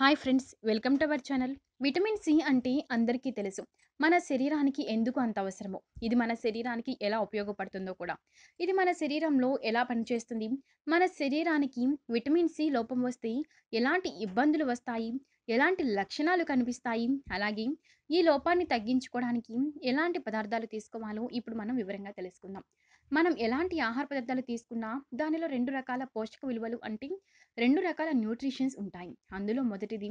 hi friends welcome to our channel vitamin C అంటే అందరికీ తెలుసు మన శరీరానికి ఎందుకు అంత అవసరమో ఇది మన శరీరానికి ఎలా ఉపయోగపడుతుందో కూడా ఇది మన శరీరంలో ఎలా పనిచేస్తుంది మన శరీరానికి విటమిన్ సి లోపం వస్తే ఎలాంటి ఇబ్బందులు వస్తాయి ఎలాంటి లక్షణాలు కనిపిస్తాయి అలాగే ఈ లోపాన్ని తగ్గించుకోవడానికి ఎలాంటి పదార్థాలు తీసుకోవాలో ఇప్పుడు మనం వివరంగా తెలుసుకుందాం మనం ఎలాంటి ఆహార పదార్థాలు తీసుకున్నా దానిలో రెండు రకాల పోషక విలువలు అంటే రెండు రకాల న్యూట్రిషన్స్ ఉంటాయి అందులో మొదటిది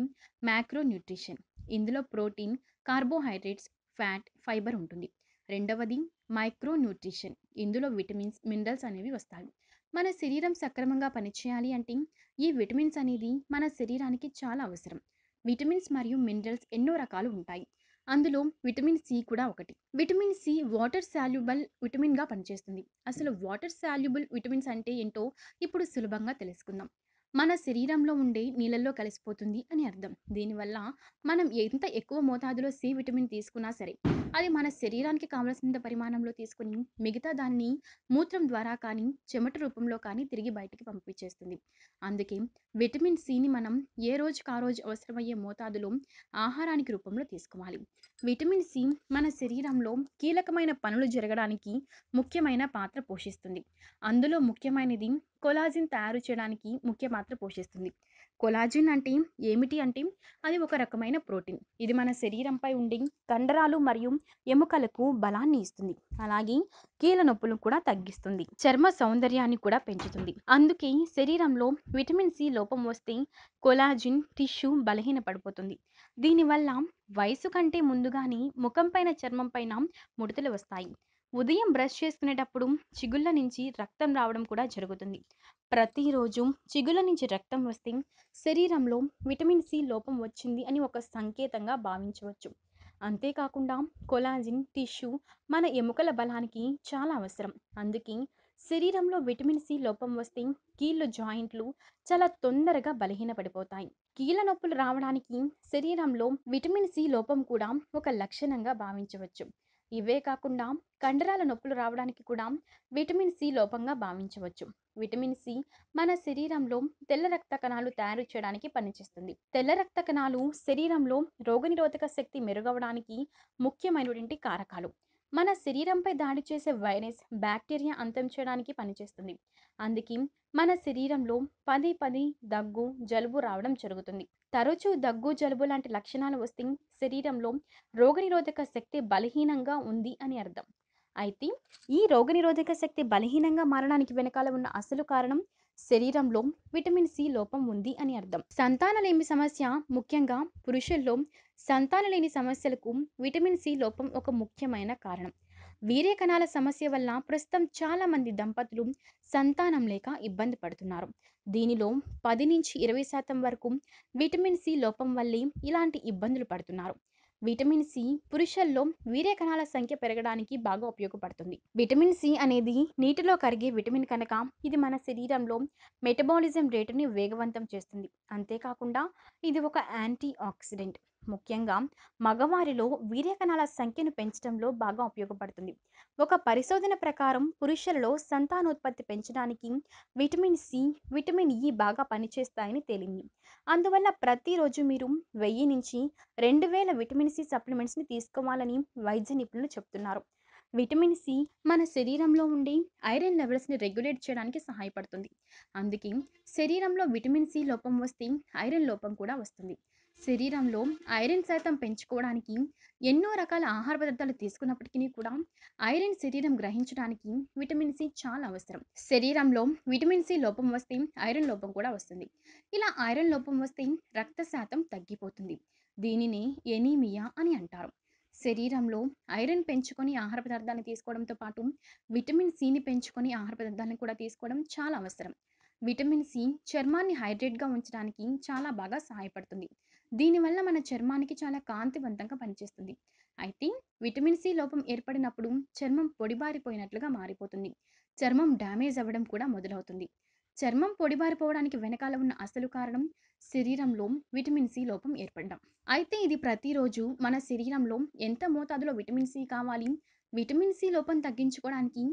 మ్యాక్రో న్యూట్రిషన్ ఇందులో ప్రోటీన్ కార్బోహైడ్రేట్స్ ఫ్యాట్ ఫైబర్ ఉంటుంది రెండవది మైక్రో న్యూట్రిషన్ ఇందులో విటమిన్స్ మినరల్స్ అనేవి వస్తాయి మన శరీరం సక్రమంగా పనిచేయాలి అంటే ఈ విటమిన్స్ అనేది మన శరీరానికి చాలా అవసరం విటమిన్స్ మరియు మినరల్స్ ఎన్నో రకాలు ఉంటాయి అందులో విటమిన్ సి కూడా ఒకటి విటమిన్ సి వాటర్ శాల్యుబల్ విటమిన్గా పనిచేస్తుంది అసలు వాటర్ శాల్యుబుల్ విటమిన్స్ అంటే ఏంటో ఇప్పుడు సులభంగా తెలుసుకుందాం మన శరీరంలో ఉండే నీళ్ళల్లో కలిసిపోతుంది అని అర్థం దీనివల్ల మనం ఎంత ఎక్కువ మోతాదులో సి విటమిన్ తీసుకున్నా సరే అది మన శరీరానికి కావలసినంత పరిమాణంలో తీసుకుని మిగతా దాన్ని మూత్రం ద్వారా కానీ చెమట రూపంలో కానీ తిరిగి బయటికి పంపించేస్తుంది అందుకే విటమిన్ సిని మనం ఏ రోజు ఆ రోజు అవసరమయ్యే మోతాదులో ఆహారానికి రూపంలో తీసుకోవాలి విటమిన్ సి మన శరీరంలో కీలకమైన పనులు జరగడానికి ముఖ్యమైన పాత్ర పోషిస్తుంది అందులో ముఖ్యమైనది కొలాజిన్ తయారు చేయడానికి ముఖ్య పాత్ర పోషిస్తుంది కొలాజిన్ అంటే ఏమిటి అంటే అది ఒక రకమైన ప్రోటీన్ ఇది మన శరీరంపై ఉండి కండరాలు మరియు ఎముకలకు బలాన్ని ఇస్తుంది అలాగే కీళ్ళ నొప్పులు కూడా తగ్గిస్తుంది చర్మ సౌందర్యాన్ని కూడా పెంచుతుంది అందుకే శరీరంలో విటమిన్ సి లోపం వస్తే కొలాజిన్ టిష్యూ బలహీన పడిపోతుంది దీనివల్ల వయసు కంటే ముందుగానే ముఖం పైన చర్మం పైన ముడతలు వస్తాయి ఉదయం బ్రష్ చేసుకునేటప్పుడు చిగుళ్ళ నుంచి రక్తం రావడం కూడా జరుగుతుంది ప్రతిరోజు చిగుళ్ళ నుంచి రక్తం వస్తే శరీరంలో విటమిన్ సి లోపం వచ్చింది అని ఒక సంకేతంగా భావించవచ్చు అంతేకాకుండా కొలాజిన్ టిష్యూ మన ఎముకల బలానికి చాలా అవసరం అందుకే శరీరంలో విటమిన్ సి లోపం వస్తే కీళ్ళు జాయింట్లు చాలా తొందరగా బలహీనపడిపోతాయి కీళ్ళ నొప్పులు రావడానికి శరీరంలో విటమిన్ సి లోపం కూడా ఒక లక్షణంగా భావించవచ్చు ఇవే కాకుండా కండరాల నొప్పులు రావడానికి కూడా విటమిన్ సి లోపంగా భావించవచ్చు విటమిన్ సి మన శరీరంలో తెల్ల రక్త కణాలు తయారు చేయడానికి పనిచేస్తుంది తెల్ల రక్త కణాలు శరీరంలో రోగనిరోధక శక్తి మెరుగవడానికి ముఖ్యమైనటువంటి కారకాలు మన శరీరంపై దాడి చేసే వైరస్ బ్యాక్టీరియా అంతం చేయడానికి పనిచేస్తుంది అందుకే మన శరీరంలో పది పది దగ్గు జలుబు రావడం జరుగుతుంది తరచూ దగ్గు జలుబు లాంటి లక్షణాలు వస్తే శరీరంలో రోగనిరోధక శక్తి బలహీనంగా ఉంది అని అర్థం అయితే ఈ రోగనిరోధక శక్తి బలహీనంగా మారడానికి వెనకాల ఉన్న అసలు కారణం శరీరంలో విటమిన్ సి లోపం ఉంది అని అర్థం సంతానలేమి సమస్య ముఖ్యంగా పురుషుల్లో సంతానలేని సమస్యలకు విటమిన్ సి లోపం ఒక ముఖ్యమైన కారణం వీరే కణాల సమస్య వల్ల ప్రస్తుతం చాలామంది దంపతులు సంతానం లేక ఇబ్బంది పడుతున్నారు దీనిలో పది నుంచి ఇరవై శాతం వరకు విటమిన్ సి లోపం వల్లే ఇలాంటి ఇబ్బందులు పడుతున్నారు విటమిన్ సి పురుషుల్లో వీర్య కణాల సంఖ్య పెరగడానికి బాగా ఉపయోగపడుతుంది విటమిన్ సి అనేది నీటిలో కరిగే విటమిన్ కనుక ఇది మన శరీరంలో మెటబాలిజం రేటుని వేగవంతం చేస్తుంది అంతేకాకుండా ఇది ఒక యాంటీ ఆక్సిడెంట్ ముఖ్యంగా మగవారిలో వీర్యకణాల సంఖ్యను పెంచడంలో బాగా ఉపయోగపడుతుంది ఒక పరిశోధన ప్రకారం పురుషులలో సంతానోత్పత్తి పెంచడానికి విటమిన్ సి విటమిన్ ఇ బాగా పనిచేస్తాయని తేలింది అందువల్ల ప్రతిరోజు మీరు వెయ్యి నుంచి రెండు వేల విటమిన్ సి సప్లిమెంట్స్ని తీసుకోవాలని వైద్య నిపుణులు చెప్తున్నారు విటమిన్ సి మన శరీరంలో ఉండే ఐరన్ లెవెల్స్ని రెగ్యులేట్ చేయడానికి సహాయపడుతుంది అందుకే శరీరంలో విటమిన్ సి లోపం వస్తే ఐరన్ లోపం కూడా వస్తుంది శరీరంలో ఐరన్ శాతం పెంచుకోవడానికి ఎన్నో రకాల ఆహార పదార్థాలు తీసుకున్నప్పటికీ కూడా ఐరన్ శరీరం గ్రహించడానికి విటమిన్ సి చాలా అవసరం శరీరంలో విటమిన్ సి లోపం వస్తే ఐరన్ లోపం కూడా వస్తుంది ఇలా ఐరన్ లోపం వస్తే రక్త శాతం తగ్గిపోతుంది దీనిని ఎనీమియా అని అంటారు శరీరంలో ఐరన్ పెంచుకొని ఆహార పదార్థాలను తీసుకోవడంతో పాటు విటమిన్ సిని పెంచుకొని ఆహార పదార్థాలను కూడా తీసుకోవడం చాలా అవసరం విటమిన్ సి చర్మాన్ని హైడ్రేట్గా ఉంచడానికి చాలా బాగా సహాయపడుతుంది దీనివల్ల మన చర్మానికి చాలా కాంతివంతంగా పనిచేస్తుంది అయితే విటమిన్ సి లోపం ఏర్పడినప్పుడు చర్మం పొడిబారిపోయినట్లుగా మారిపోతుంది చర్మం డ్యామేజ్ అవ్వడం కూడా మొదలవుతుంది చర్మం పొడిబారిపోవడానికి వెనకాల ఉన్న అసలు కారణం శరీరంలో విటమిన్ సి లోపం ఏర్పడడం అయితే ఇది ప్రతిరోజు మన శరీరంలో ఎంత మోతాదులో విటమిన్ సి కావాలి విటమిన్ సి లోపం తగ్గించుకోవడానికి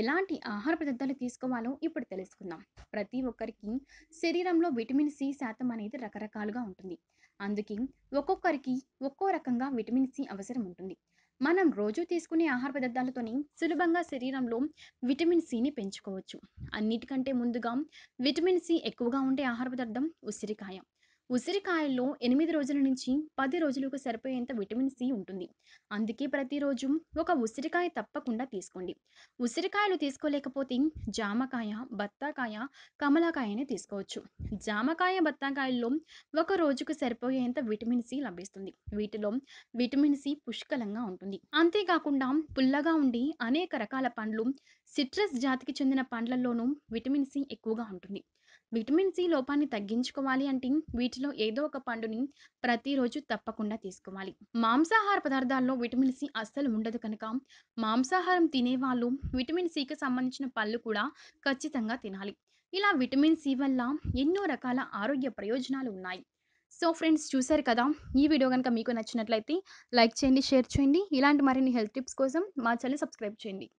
ఎలాంటి ఆహార పదార్థాలు తీసుకోవాలో ఇప్పుడు తెలుసుకుందాం ప్రతి ఒక్కరికి శరీరంలో విటమిన్ సి శాతం అనేది రకరకాలుగా ఉంటుంది అందుకే ఒక్కొక్కరికి ఒక్కో రకంగా విటమిన్ సి అవసరం ఉంటుంది మనం రోజు తీసుకునే ఆహార పదార్థాలతోని సులభంగా శరీరంలో విటమిన్ సిని పెంచుకోవచ్చు అన్నిటికంటే ముందుగా విటమిన్ సి ఎక్కువగా ఉండే ఆహార పదార్థం ఉసిరికాయ ఉసిరికాయల్లో ఎనిమిది రోజుల నుంచి పది రోజులకు సరిపోయేంత విటమిన్ సి ఉంటుంది అందుకే ప్రతిరోజు ఒక ఉసిరికాయ తప్పకుండా తీసుకోండి ఉసిరికాయలు తీసుకోలేకపోతే జామకాయ బత్తాకాయ కమలాకాయనే తీసుకోవచ్చు జామకాయ బత్తాకాయల్లో ఒక రోజుకు సరిపోయేంత విటమిన్ సి లభిస్తుంది వీటిలో విటమిన్ సి పుష్కలంగా ఉంటుంది అంతేకాకుండా పుల్లగా ఉండి అనేక రకాల పండ్లు సిట్రస్ జాతికి చెందిన పండ్లలోనూ విటమిన్ సి ఎక్కువగా ఉంటుంది విటమిన్ సి లోపాన్ని తగ్గించుకోవాలి అంటే వీటిలో ఏదో ఒక పండుని ప్రతిరోజు తప్పకుండా తీసుకోవాలి మాంసాహార పదార్థాల్లో విటమిన్ సి అస్సలు ఉండదు కనుక మాంసాహారం తినేవాళ్ళు విటమిన్ సికి సంబంధించిన పళ్ళు కూడా ఖచ్చితంగా తినాలి ఇలా విటమిన్ సి వల్ల ఎన్నో రకాల ఆరోగ్య ప్రయోజనాలు ఉన్నాయి సో ఫ్రెండ్స్ చూశారు కదా ఈ వీడియో కనుక మీకు నచ్చినట్లయితే లైక్ చేయండి షేర్ చేయండి ఇలాంటి మరిన్ని హెల్త్ టిప్స్ కోసం మా ఛానల్ సబ్స్క్రైబ్ చేయండి